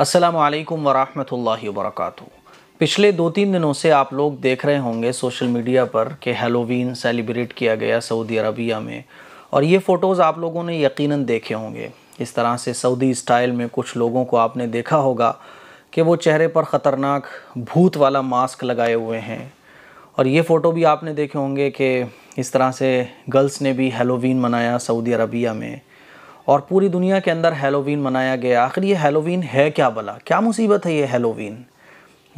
असलकम वरहमल वर्क पिछले दो तीन दिनों से आप लोग देख रहे होंगे सोशल मीडिया पर कि हेलोवीन सेलिब्रेट किया गया सऊदी अरबिया में और ये फ़ोटोज़ आप लोगों ने यकीनन देखे होंगे इस तरह से सऊदी स्टाइल में कुछ लोगों को आपने देखा होगा कि वो चेहरे पर ख़तरनाक भूत वाला मास्क लगाए हुए हैं और ये फ़ोटो भी आपने देखे होंगे कि इस तरह से गर्ल्स ने भी हेलोवीन मनाया सऊदी अरबिया में और पूरी दुनिया के अंदर हेलोवीन मनाया गया आखिर ये हेलोवीन है क्या भला क्या मुसीबत है ये हेलोवीन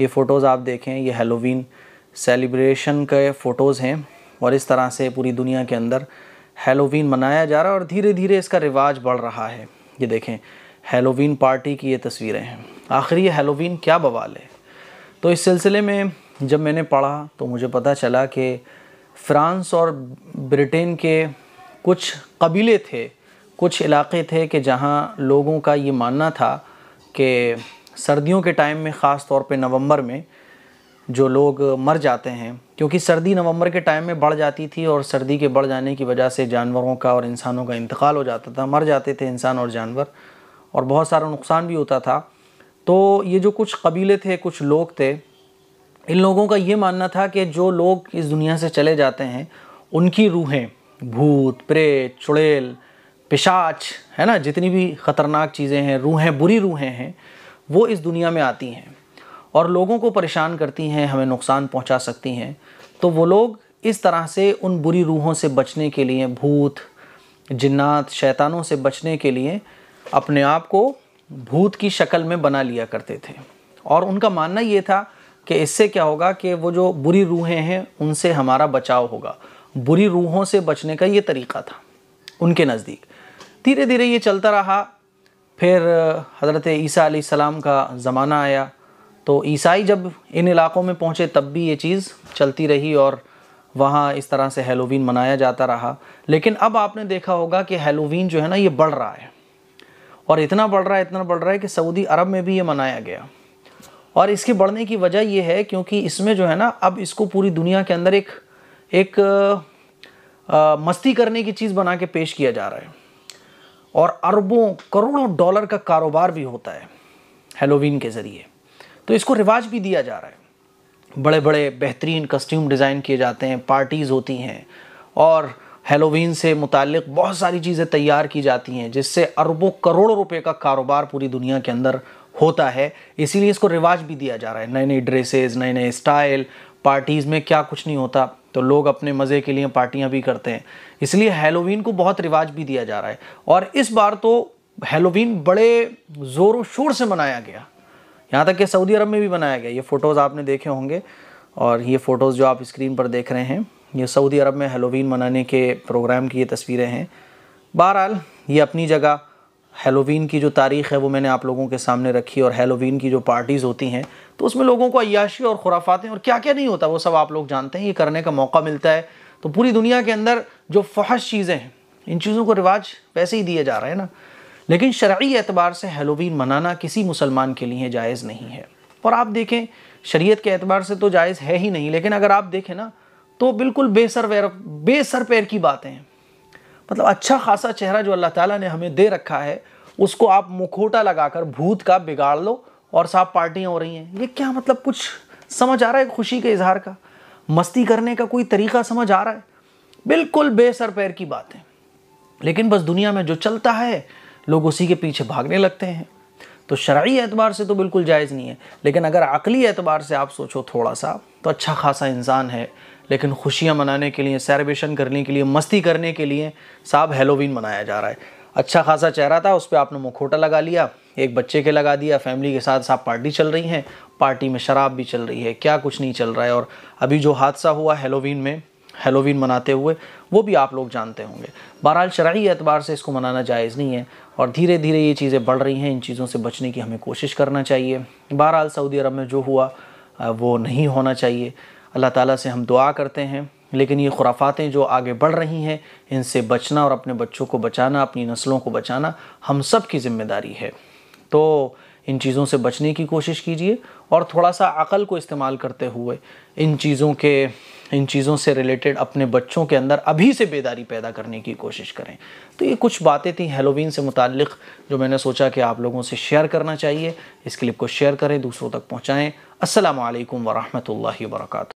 ये फ़ोटोज़ आप देखें ये हेलोवीन सेलिब्रेशन के फ़ोटोज़ हैं और इस तरह से पूरी दुनिया के अंदर हेलोवीन मनाया जा रहा है और धीरे धीरे इसका रिवाज बढ़ रहा है ये देखें हेलोवीन पार्टी की ये तस्वीरें हैं आखिर ये हेलोवीन क्या बवाल है तो इस सिलसिले में जब मैंने पढ़ा तो मुझे पता चला कि फ़्रांस और ब्रिटेन के कुछ कबीले थे कुछ इलाके थे कि जहाँ लोगों का ये मानना था कि सर्दियों के टाइम में ख़ास तौर पे नवंबर में जो लोग मर जाते हैं क्योंकि सर्दी नवंबर के टाइम में बढ़ जाती थी और सर्दी के बढ़ जाने की वजह से जानवरों का और इंसानों का इंतकाल हो जाता था मर जाते थे इंसान और जानवर और बहुत सारा नुकसान भी होता था तो ये जो कुछ कबीले थे कुछ लोग थे इन लोगों का ये मानना था कि जो लोग इस दुनिया से चले जाते हैं उनकी रूहें भूत प्रेत चुड़ैल पिशाच है ना जितनी भी ख़तरनाक चीज़ें हैं रूहें बुरी रूहें हैं वो इस दुनिया में आती हैं और लोगों को परेशान करती हैं हमें नुकसान पहुंचा सकती हैं तो वो लोग इस तरह से उन बुरी रूहों से बचने के लिए भूत जिन्नात शैतानों से बचने के लिए अपने आप को भूत की शक्ल में बना लिया करते थे और उनका मानना ये था कि इससे क्या होगा कि वो जो बुरी रूहें हैं उनसे हमारा बचाव होगा बुरी रूहों से बचने का ये तरीका था उनके नज़दीक धीरे धीरे ये चलता रहा फिर हज़रत ईसा सलाम का ज़माना आया तो ईसाई जब इन इलाक़ों में पहुँचे तब भी ये चीज़ चलती रही और वहाँ इस तरह से हेलोवीन मनाया जाता रहा लेकिन अब आपने देखा होगा कि हेलोवीन जो है ना ये बढ़ रहा है और इतना बढ़ रहा है इतना बढ़ रहा है कि सऊदी अरब में भी ये मनाया गया और इसके बढ़ने की वजह यह है क्योंकि इसमें जो है ना अब इसको पूरी दुनिया के अंदर एक एक आ, मस्ती करने की चीज़ बना के पेश किया जा रहा है और अरबों करोड़ों डॉलर का कारोबार भी होता है हेलोवीन के ज़रिए तो इसको रिवाज भी दिया जा रहा है बड़े बड़े बेहतरीन कस्ट्यूम डिज़ाइन किए जाते हैं पार्टीज़ होती हैं और हेलोवीन से मुतक बहुत सारी चीज़ें तैयार की जाती हैं जिससे अरबों करोड़ों रुपए का कारोबार पूरी दुनिया के अंदर होता है इसीलिए इसको रिवाज भी दिया जा रहा है नए नए ड्रेसेस नए नए स्टाइल पार्टीज़ में क्या कुछ नहीं होता तो लोग अपने मज़े के लिए पार्टियाँ भी करते हैं इसलिए हेलोवीन को बहुत रिवाज भी दिया जा रहा है और इस बार तो हेलोवीन बड़े ज़ोरों शोर से मनाया गया यहाँ तक कि सऊदी अरब में भी मनाया गया ये फ़ोटोज़ आपने देखे होंगे और ये फ़ोटोज़ जो आप स्क्रीन पर देख रहे हैं ये सऊदी अरब में हेलोवीन मनाने के प्रोग्राम की ये तस्वीरें हैं बहरहाल ये अपनी जगह हेलोवीन की जो तारीख़ है वो मैंने आप लोगों के सामने रखी और हेलोवीन की जो पार्टीज़ होती हैं तो उसमें लोगों को अयाशी और खुराफातें और क्या क्या नहीं होता वो सब आप लोग जानते हैं ये करने का मौका मिलता है तो पूरी दुनिया के अंदर जो फहश चीज़ें हैं इन चीज़ों को रिवाज वैसे ही दिए जा रहे हैं ना लेकिन शर्य एतबार से हेलोवीन मनाना किसी मुसलमान के लिए जायज़ नहीं है और आप देखें शरीयत के एतबार से तो जायज़ है ही नहीं लेकिन अगर आप देखें ना तो बिल्कुल बेसर वैर बेसर पैर की बातें हैं मतलब अच्छा खासा चेहरा जो अल्लाह ताला ने हमें दे रखा है उसको आप मुखोटा लगाकर भूत का बिगाड़ लो और साहब पार्टियाँ हो रही हैं ये क्या मतलब कुछ समझ आ रहा है खुशी के इजहार का मस्ती करने का कोई तरीका समझ आ रहा है बिल्कुल बेसर पैर की बात है लेकिन बस दुनिया में जो चलता है लोग उसी के पीछे भागने लगते हैं तो शर्य एतबार से तो बिल्कुल जायज़ नहीं है लेकिन अगर अकली एतबार से आप सोचो थोड़ा सा तो अच्छा खासा इंसान है लेकिन खुशियाँ मनाने के लिए सेलिब्रेशन करने के लिए मस्ती करने के लिए साहब हेलोवीन मनाया जा रहा है अच्छा खासा चेहरा था उस पर आपने मुखोटा लगा लिया एक बच्चे के लगा दिया फैमिली के साथ साथ पार्टी चल रही है पार्टी में शराब भी चल रही है क्या कुछ नहीं चल रहा है और अभी जो हादसा हुआ हेलोवीन में हेलोवीन मनाते हुए वो भी आप लोग जानते होंगे बहरहाल शराही एतबार से इसको मनाना जायज़ नहीं है और धीरे धीरे ये चीज़ें बढ़ रही हैं इन चीज़ों से बचने की हमें कोशिश करना चाहिए बहरहाल सऊदी अरब में जो हुआ वो नहीं होना चाहिए अल्लाह ताला से हम दुआ करते हैं लेकिन ये खुराफातें जो आगे बढ़ रही हैं इनसे बचना और अपने बच्चों को बचाना अपनी नस्लों को बचाना हम सब की जिम्मेदारी है तो इन चीज़ों से बचने की कोशिश कीजिए और थोड़ा सा अकल को इस्तेमाल करते हुए इन चीज़ों के इन चीज़ों से रिलेटेड अपने बच्चों के अंदर अभी से बेदारी पैदा करने की कोशिश करें तो ये कुछ बातें थी हेलोवीन से मुतक़ जो मैंने सोचा कि आप लोगों से शेयर करना चाहिए इस क्लिप को शेयर करें दूसरों तक पहुँचाएँ असलकम वरहमल वर्का